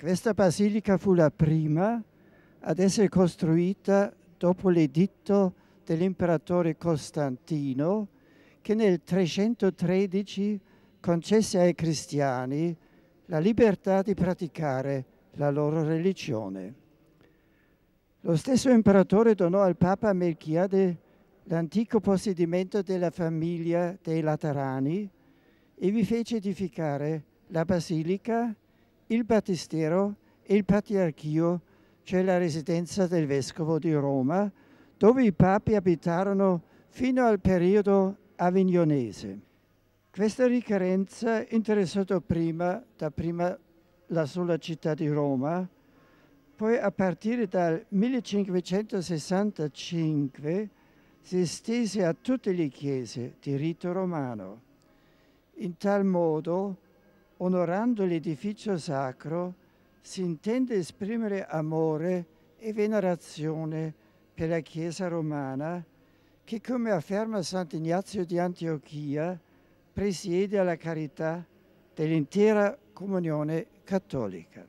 Questa basilica fu la prima ad essere costruita dopo l'editto dell'imperatore Costantino che nel 313 concesse ai cristiani la libertà di praticare la loro religione. Lo stesso imperatore donò al Papa Melchiade l'antico possedimento della famiglia dei Laterani e vi fece edificare la basilica il battistero, e il patriarchio, cioè la residenza del vescovo di Roma, dove i papi abitarono fino al periodo avignonese. Questa ricorrenza interessò prima, da prima la sola città di Roma, poi a partire dal 1565 si estese a tutte le chiese di rito romano. In tal modo Onorando l'edificio sacro si intende esprimere amore e venerazione per la Chiesa romana che, come afferma Sant'Ignazio di Antiochia, presiede alla carità dell'intera comunione cattolica.